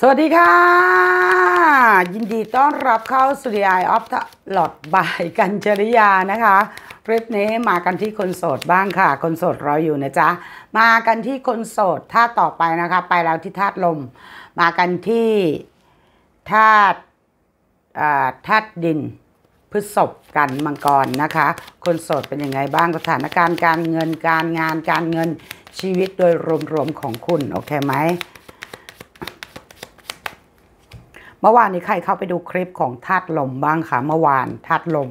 สวัสดีค่ะ ยินดีต้อนรับเข้าสุริยายออฟหลอดบายกันจริยานะคะคลิปนี้มากันที่คนโสดบ้างค่ะ คนโสดเราอยู่นะจ๊ะ มากันที่คนโสดท่าต่อไปนะคะไปแล้วที่ธาตุลม มากันที่ธาตุธาตุดินพฤษภกันมังกรนะคะ คนโสดเป็นยังไงบ้างสถานการณ์ การเงินการงานการเงินชีวิตโดยรวมๆของคุณโอเคไหมเมื่อวานนี้ใครเข้าไปดูคลิปของธาตุลมบ้างคะเมื่อวานธาตุลม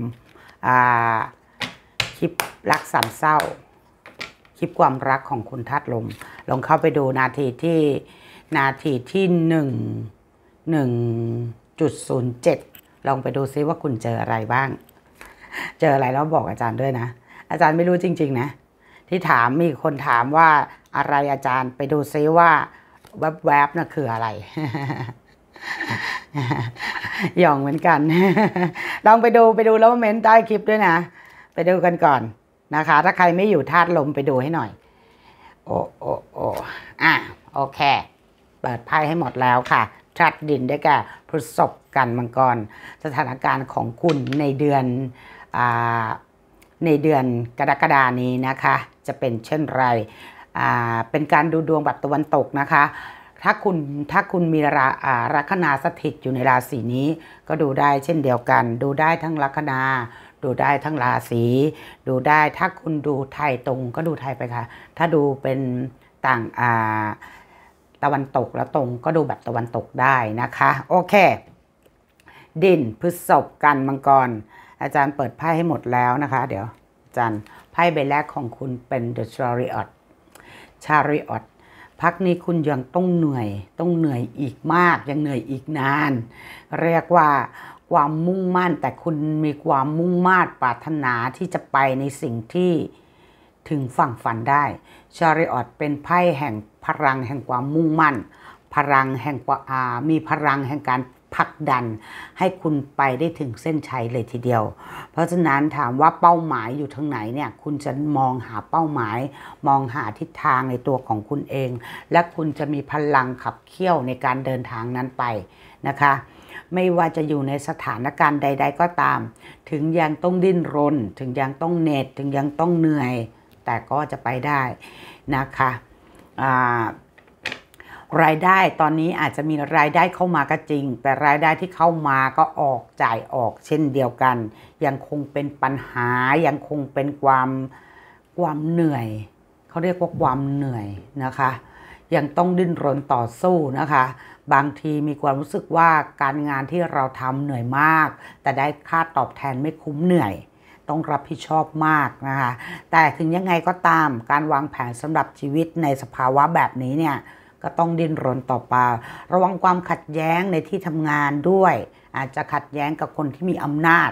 คลิปรักสามเศร้าคลิปความรักของคุณธาตุลมลองเข้าไปดูนาทีที่นาทีที่หนึ่งหนึ่งจุดศูนย์เจ็ดลองไปดูซิว่าคุณเจออะไรบ้าง เจออะไรแล้วบอกอาจารย์ด้วยนะ อาจารย์ไม่รู้จริงๆนะ ที่ถามมีคนถามว่าอะไรอาจารย์ไปดูซิว่าแวบๆนะ่ะคืออะไรหยองเหมือนกัน ลองไปดูไปดูแล้วเมนต์ใต้คลิปด้วยนะ ไปดูกันก่อนนะคะ ถ้าใครไม่อยู่ธาตุลมไปดูให้หน่อย โอ้โอ้โอ้อ่ะโอเค เปิดไพ่ให้หมดแล้วค่ะธาตุดินได้แก่ระสบกันมังกร สถานการณ์ของคุณในเดือนอในเดือนกรกฎานี้นะคะ จะเป็นเช่นไร เป็นการดูดวงแบบตะวันตกนะคะถ้าคุณถ้าคุณมีราลัคนาสถิตอยู่ในราศีนี้ก็ดูได้เช่นเดียวกัน ดูได้ทั้งลัคนาดูได้ทั้งราศีดูได้ถ้าคุณดูไทยตรงก็ดูไทยไปค่ะ ถ้าดูเป็นต่างอ่าตะวันตกแล้วตรง ก็ดูแบบตะวันตกได้นะคะโอเคดินพฤษภกันมังกร อาจารย์เปิดไพ่ให้หมดแล้วนะคะ เดี๋ยวอาจารย์ไพ่ใบแรกของคุณเป็น The Chariot Chariot พักนี้คุณยังต้องเหนื่อย ต้องเหนื่อยอีกมากยังเหนื่อยอีกนาน เรียกว่าความมุ่งมั่น แต่คุณมีความมุ่งมา่นปรารถนาที่จะไปในสิ่งที่ถึงฝั่งฝันได้ ชาริออตเป็นไพ่แห่งพลังแห่งความมุ่งมั่นพลังแห่งมีพลังแห่งการผลักดันให้คุณไปได้ถึงเส้นชัยเลยทีเดียว เพราะฉะนั้นถามว่าเป้าหมายอยู่ทางไหนเนี่ย คุณจะมองหาเป้าหมายมองหาทิศทางในตัวของคุณเอง และคุณจะมีพลังขับเคี่ยวในการเดินทางนั้นไปนะคะ ไม่ว่าจะอยู่ในสถานการณ์ใด ๆก็ตาม ถึงยังต้องดิ้นรน ถึงยังต้องเหน็ดถึงยังต้องเหนื่อย แต่ก็จะไปได้นะคะรายได้ตอนนี้อาจจะมีรายได้เข้ามาก็จริง แต่รายได้ที่เข้ามาก็ออกจ่ายออก เช่นเดียวกัน ยังคงเป็นปัญหา ยังคงเป็นความความเหนื่อย เขาเรียกว่า ความเหนื่อยนะคะ ยังต้องดิ้นรนต่อสู้นะคะ บางทีมีความรู้สึกว่าการงานที่เราทำเหนื่อยมาก แต่ได้ค่าตอบแทนไม่คุ้มเหนื่อย ต้องรับผิดชอบมากนะคะ แต่ถึงยังไงก็ตาม การวางแผนสำหรับชีวิตในสภาวะแบบนี้เนี่ยก็ต้องดิ้นรนต่อไประวังความขัดแย้งในที่ทำงานด้วย อาจจะขัดแย้งกับคนที่มีอำนาจ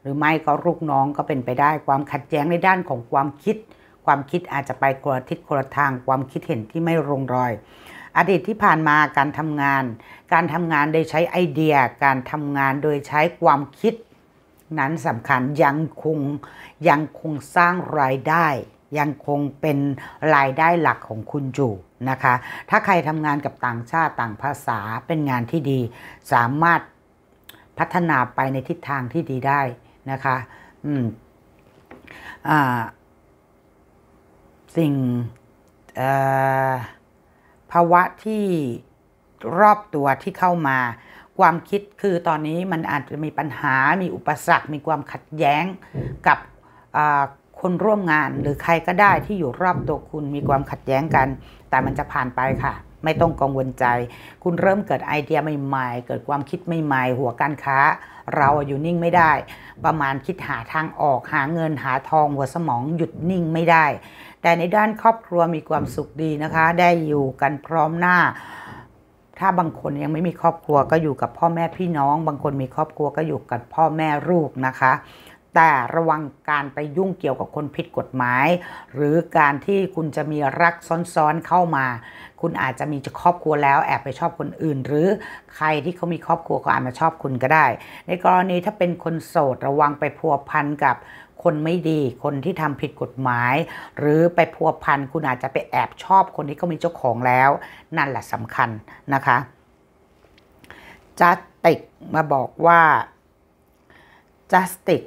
หรือไม่ก็ลูกน้องก็เป็นไปได้ ความขัดแย้งในด้านของความคิด ความคิดอาจจะไปคนละทิศคนละทาง ความคิดเห็นที่ไม่ลงรอย อดีตที่ผ่านมาการทำงาน การทำงานโดยใช้ไอเดีย การทำงานโดยใช้ความคิด นั้นสำคัญยังคงยังคงสร้างรายได้ยังคงเป็นรายได้หลักของคุณอยู่นะคะ ถ้าใครทำงานกับต่างชาติต่างภาษาเป็นงานที่ดี สามารถพัฒนาไปในทิศทางที่ดีได้นะคะ อืม อ่า สิ่งภาวะที่รอบตัวที่เข้ามา ความคิดคือตอนนี้มันอาจจะมีปัญหา มีอุปสรรค มีความขัดแย้งกับคนร่วมงานหรือใครก็ได้ที่อยู่รอบตัวคุณมีความขัดแย้งกัน แต่มันจะผ่านไปค่ะ ไม่ต้องกังวลใจ คุณเริ่มเกิดไอเดียใหม่ๆเกิดความคิดใหม่ๆหัวการค้า เราอยู่นิ่งไม่ได้ ประมาณคิดหาทางออกหาเงินหาทอง หัวสมองหยุดนิ่งไม่ได้ แต่ในด้านครอบครัวมีความสุขดีนะคะ ได้อยู่กันพร้อมหน้า ถ้าบางคนยังไม่มีครอบครัวก็อยู่กับพ่อแม่พี่น้อง บางคนมีครอบครัวก็อยู่กับพ่อแม่ลูกนะคะแต่ระวังการไปยุ่งเกี่ยวกับคนผิดกฎหมาย หรือการที่คุณจะมีรักซ้อนๆเข้ามา คุณอาจจะมีครอบครัวแล้ว แอบไปชอบคนอื่น หรือใครที่เขามีครอบครัวก็อาจมาชอบคุณก็ได้ ในกรณีถ้าเป็นคนโสดระวังไปพัวพันกับคนไม่ดี คนที่ทำผิดกฎหมาย หรือไปพัวพันคุณอาจจะไปแอบชอบคนที่เขามีเจ้าของแล้ว นั่นแหละสำคัญนะคะจัสติกมาบอกว่าจัสติก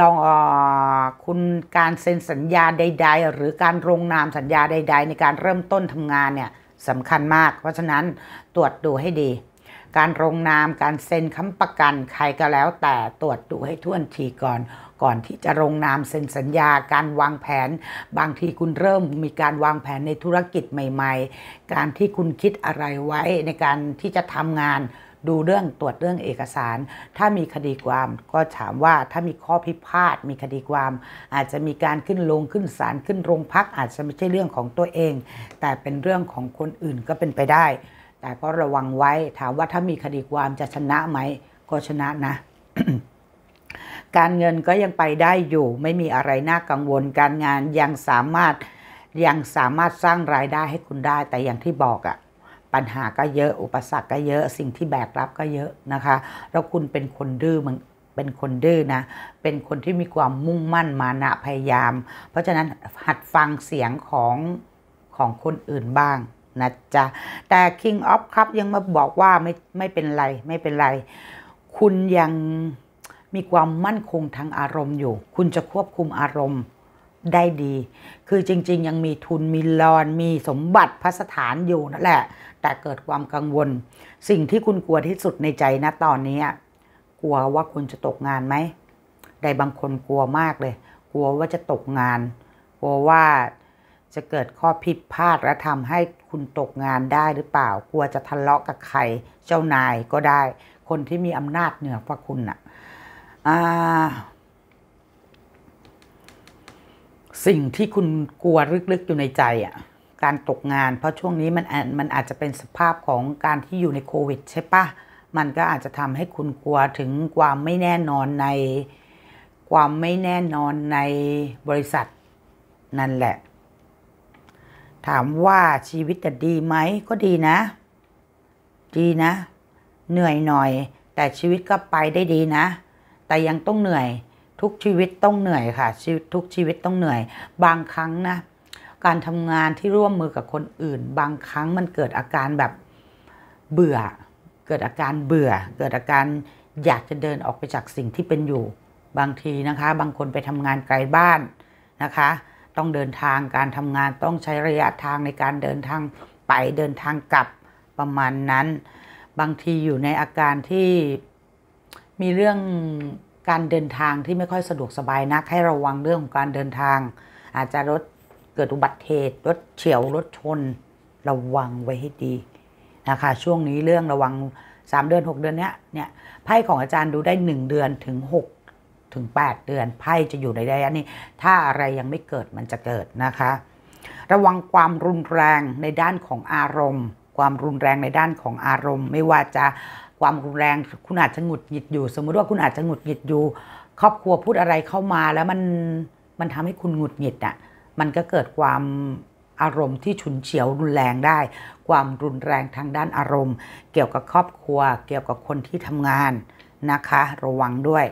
ลองอคุณการเซ็นสัญญาใด ๆ หรือการลงนามสัญญาใดๆในการเริ่มต้นทำงานเนี่ยสำคัญมาก เพราะฉะนั้นตรวจดูให้ดี การลงนามการเซ็นค้ำประกันใครก็แล้ว แต่ตรวจดูให้ท่วนทีก่อน ก่อนที่จะลงนามเซ็นสัญญาการวางแผน บางทีคุณเริ่มมีการวางแผนในธุรกิจใหม่ ๆ การที่คุณคิดอะไรไว้ในการที่จะทำงานดูเรื่องตรวจเรื่องเอกสาร ถ้ามีคดีความก็ถามว่าถ้ามีข้อพิพาทมีคดีความ อาจจะมีการขึ้นลงขึ้นศาลขึ้นโรงพักอาจจะไม่ใช่เรื่องของตัวเอง แต่เป็นเรื่องของคนอื่นก็เป็นไปได้ แต่ก็ระวังไว้ถามว่าถ้ามีคดีความจะชนะไหม ก็ชนะนะ การเงินก็ยังไปได้อยู่ ไม่มีอะไรน่ากังวลการงานยังสามารถยังสามารถสร้างรายได้ให้คุณได้แต่อย่างที่บอกอะ่ะปัญหาก็เยอะ อุปสรรคก็เยอะสิ่งที่แบกรับก็เยอะนะคะแล้วคุณเป็นคนดื้อมันเป็นคนดื้อนะเป็นคนที่มีความมุ่งมั่นมานะพยายาม เพราะฉะนั้นหัดฟังเสียงของของคนอื่นบ้างนะจ๊ะแต่ King of Cup ยังมาบอกว่าไม่ไม่เป็นไร ไม่เป็นไร คุณยังมีความมั่นคงทางอารมณ์อยู่ คุณจะควบคุมอารมณ์ได้ดีคือจริง ๆ ยังมีทุน มีลอน มีสมบัติพัสถานอยู่นั่นแหละ แต่เกิดความกังวล สิ่งที่คุณกลัวที่สุดในใจนะตอนนี้กลัวว่าคุณจะตกงานไหมได้บางคนกลัวมากเลย กลัวว่าจะตกงาน กลัวว่าจะเกิดข้อผิดพลาดและทำให้คุณตกงานได้หรือเปล่า กลัวจะทะเลาะกับใคร เจ้านายก็ได้ คนที่มีอำนาจเหนือกว่าคุณอะ่ะสิ่งที่คุณกลัวลึกๆอยู่ในใจอะ่ะ การตกงาน เพราะช่วงนี้ มันมันอาจจะเป็นสภาพของการที่อยู่ในโควิดใช่ปะมันก็อาจจะทำให้คุณกลัวถึงความไม่แน่นอนใน ความไม่แน่นอนในบริษัทนั่นแหละ ถามว่าชีวิตจะดีไหมก็ดีนะ ดีนะ เหนื่อยหน่อยแต่ชีวิตก็ไปได้ดีนะ แต่ยังต้องเหนื่อยทุกชีวิตต้องเหนื่อยค่ะทุกชีวิตต้องเหนื่อย บางครั้งนะการทำงานที่ร่วมมือกับคนอื่น บางครั้งมันเกิดอาการแบบเบื่อเกิดอาการเบื่อ เกิดอาการอยากจะเดินออกไปจากสิ่งที่เป็นอยู่บางทีนะคะ บางคนไปทำงานไกลบ้าน นะคะ ต้องเดินทางการทำงานต้องใช้ระยะทางในการเดินทางไปเดินทางกลับประมาณนั้น บางทีอยู่ในอาการที่มีเรื่องการเดินทางที่ไม่ค่อยสะดวกสบายนักให้ระวังเรื่องของการเดินทาง อาจจะรถเกิดอุบัติเหตุรถเฉียวรถชนระวังไว้ให้ดีนะคะช่วงนี้เรื่องระวัง 3 เดือน 6 เดือนเนี้ยเนี่ยไพ่ของอาจารย์ดูได้ 1 เดือนถึง6ถึง8เดือนไพ่จะอยู่ในระยะนี้ถ้าอะไรยังไม่เกิดมันจะเกิดนะคะ ระวังความรุนแรงในด้านของอารมณ์ ความรุนแรงในด้านของอารมณ์ไม่ว่าจะความรุนแรงคุณอาจจะหงุดหงิดอยู่ สมมุติว่าคุณอาจจะหงุดหงิดอยู่ ครอบครัวพูดอะไรเข้ามาแล้วมันมันทำให้คุณหงุดหงิดอ่ะมันก็เกิดความอารมณ์ที่ฉุนเฉียวรุนแรงได้ ความรุนแรงทางด้านอารมณ์ เกี่ยวกับครอบครัว เกี่ยวกับคนที่ทำงานนะคะ ระวังด้วย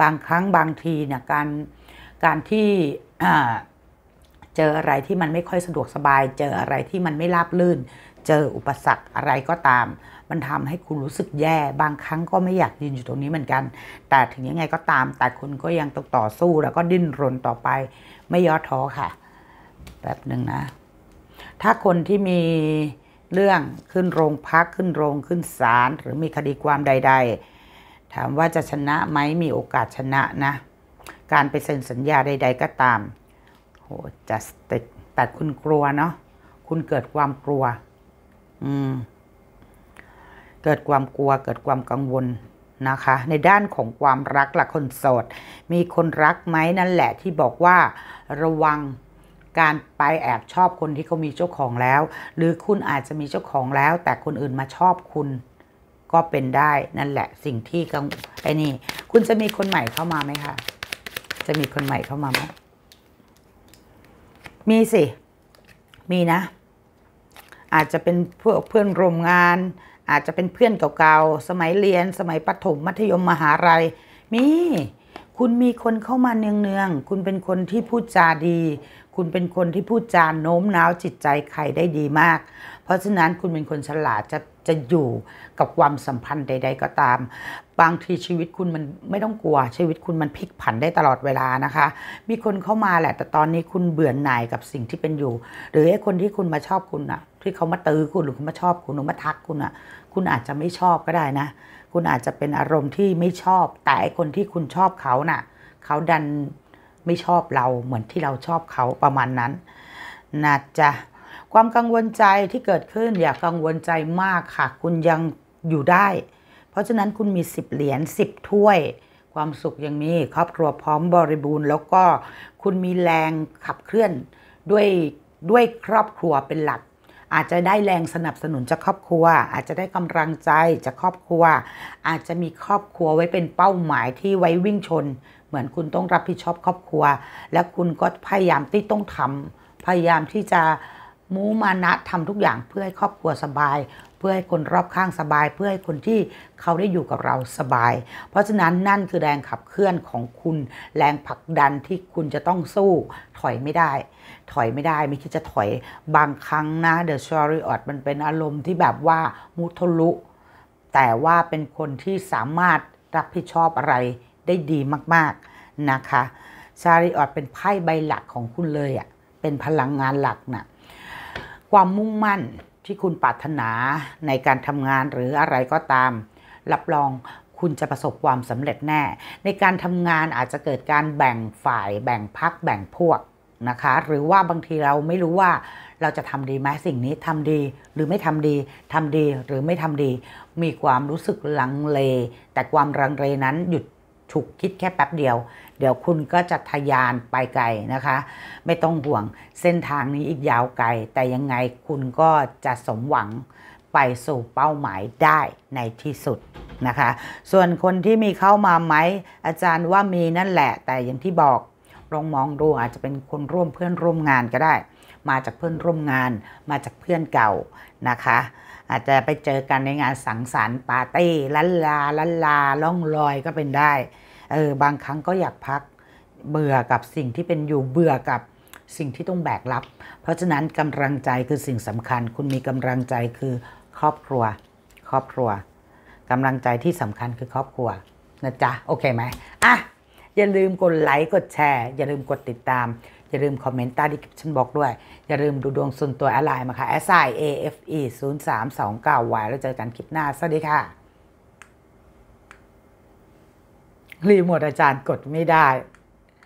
บางครั้งบางทีเนี่ยการการที่เจออะไรที่มันไม่ค่อยสะดวกสบายเจออะไรที่มันไม่ราบลื่น เจออุปสรรคอะไรก็ตามมันทำให้คุณรู้สึกแย่ บางครั้งก็ไม่อยากยืนอยู่ตรงนี้เหมือนกัน แต่ถึงยังไงก็ตาม แต่คุณก็ยังต้องต่อสู้แล้วก็ดิ้นรนต่อไป ไม่ย่อท้อค่ะแบบหนึ่งนะ ถ้าคนที่มีเรื่องขึ้นโรงพักขึ้นโรง ขึ้นศาลหรือมีคดีความใด ๆ ถามว่าจะชนะไหมมีโอกาสชนะนะ การไปเซ็นสัญญาใด ๆ ก็ตาม โหจะติดแต่คุณกลัวเนาะคุณเกิดความกลัว อืมเกิดความกลัวเกิดความกังวลนะคะ ในด้านของความรักละคนโสด มีคนรักไหมนั่นแหละที่บอกว่าระวังการไปแอบชอบคนที่เขา มีเจ้าของแล้ว หรือคุณอาจจะมีเจ้าของแล้ว แต่คนอื่นมาชอบคุณก็เป็นได้นั่นแหละสิ่งที่กังไอ้นี่คุณจะมีคนใหม่เข้ามาไหมคะจะมีคนใหม่เข้ามาไหมมีสิมีนะ อาจจะเป็นเพื่อนร่วมงานอาจจะเป็นเพื่อนเก่าๆ สมัยเรียนสมัยประถมมัธยมมหาลัยมีคุณมีคนเข้ามาเนืองๆคุณเป็นคนที่พูดจาดี คุณเป็นคนที่พูดจาโน้มน้าวจิตใจใครได้ดีมาก เพราะฉะนั้นคุณเป็นคนฉลาดจะจะอยู่กับความสัมพันธ์ใด ๆ ก็ตาม บางทีชีวิตคุณมันไม่ต้องกลัวชีวิตคุณมันพลิกผันได้ตลอดเวลานะคะ มีคนเข้ามาแหละ แต่ตอนนี้คุณเบื่อหน่ายกับสิ่งที่เป็นอยู่ หรือไอ้คนที่คุณมาชอบคุณอะที่เขามาตือคุณหรือเขามาชอบคุณหรือมาทักคุณอ่ะ คุณอาจจะไม่ชอบก็ได้นะ คุณอาจจะเป็นอารมณ์ที่ไม่ชอบ แต่คนที่คุณชอบเขาน่ะเขาดันไม่ชอบเราเหมือนที่เราชอบเขาประมาณนั้นนะจ๊ะความกังวลใจที่เกิดขึ้นอย่ากังวลใจมากค่ะ คุณยังอยู่ได้ เพราะฉะนั้นคุณมีสิบเหรียญสิบถ้วย ความสุขยังมี ครอบครัวพร้อมบริบูรณ์ แล้วก็คุณมีแรงขับเคลื่อนด้วยด้วยครอบครัวเป็นหลักอาจจะได้แรงสนับสนุนจากครอบครัว อาจจะได้กำลังใจจากครอบครัว อาจจะมีครอบครัวไว้เป็นเป้าหมายที่ไว้วิ่งชน เหมือนคุณต้องรับผิดชอบครอบครัว และคุณก็พยายามที่ต้องทำ พยายามที่จะมุมานะทำทุกอย่างเพื่อให้ครอบครัวสบายเพื่อให้คนรอบข้างสบาย เพื่อให้คนที่เขาได้อยู่กับเราสบาย เพราะฉะนั้นนั่นคือแรงขับเคลื่อนของคุณ แรงผลักดันที่คุณจะต้องสู้ถอยไม่ได้ ถอยไม่ได้ไม่คิดจะถอยบางครั้งนะ The Chariot มันเป็นอารมณ์ที่แบบว่ามุทะลุ แต่ว่าเป็นคนที่สามารถรับผิดชอบอะไรได้ดีมากๆนะคะชาริออตเป็นไพ่ใบหลักของคุณเลยอะ่ะเป็นพลังงานหลักนะ่ะความมุ่งมั่นที่คุณปรารถนาในการทำงานหรืออะไรก็ตาม รับรองคุณจะประสบความสำเร็จแน่ ในการทำงานอาจจะเกิดการแบ่งฝ่าย แบ่งพักแบ่งพวกนะคะ หรือว่าบางทีเราไม่รู้ว่าเราจะทำดีไหมสิ่งนี้ทำดีหรือไม่ทำดีทำดีหรือไม่ทำดี มีความรู้สึกลังเล แต่ความลังเลนั้นหยุดฉุกคิดแค่แป๊บเดียว เดี๋ยวคุณก็จะทะยานไปไกลนะคะ ไม่ต้องห่วงเส้นทางนี้อีกยาวไกลแต่ยังไงคุณก็จะสมหวังไปสู่เป้าหมายได้ในที่สุดนะคะ ส่วนคนที่มีเข้ามาไหมอาจารย์ว่ามีนั่นแหละแต่อย่างที่บอกลองมองดูอาจจะเป็นคนร่วมเพื่อนร่วมงานก็ได้ มาจากเพื่อนร่วมงาน มาจากเพื่อนเก่านะคะอาจจะไปเจอกันในงานสังสรรค์ปาร์ตี้ ลันลาลันลาล่องลอยก็เป็นได้เออบางครั้งก็อยากพักเบื่อกับสิ่งที่เป็นอยู่เบื่อกับสิ่งที่ต้องแบกรับ เพราะฉะนั้นกำลังใจคือสิ่งสำคัญคุณมีกำลังใจคือครอบครัว ครอบครัวกำลังใจที่สำคัญคือครอบครัวนะจ๊ะโอเคไหมอ่ะอย่าลืมกดไลค์กดแชร์อย่าลืมกดติดตามอย่าลืมคอมเมนต์ใต้ดีคลิปฉันบอกด้วย อย่าลืมดูดวงส่วนตัวอะไรมาค่ะ s i a f e 0 3 2 9 y แล้วเจอกันคลิปหน้าสวัสดีค่ะรีโมทอาจารย์กดไม่ได้